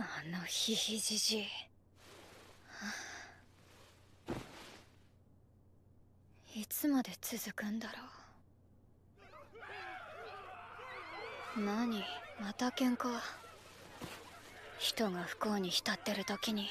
あのヒヒジジいつまで続くんだろう何また喧嘩人が不幸に浸ってる時に